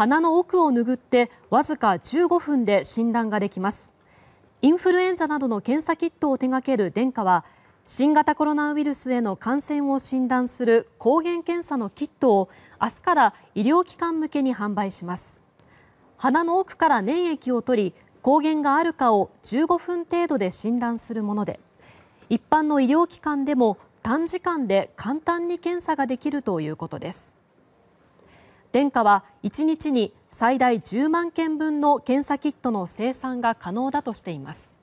鼻の奥を拭ってわずか15分で診断ができます。インフルエンザなどの検査キットを手掛ける殿下は新型コロナウイルスへの感染を診断する抗原検査のキットを明日から医療機関向けに販売します。鼻の奥から粘液を取り抗原があるかを15分程度で診断するもので一般の医療機関でも短時間で簡単に検査ができるということです。電化は1日に最大10万件分の検査キットの生産が可能だとしています。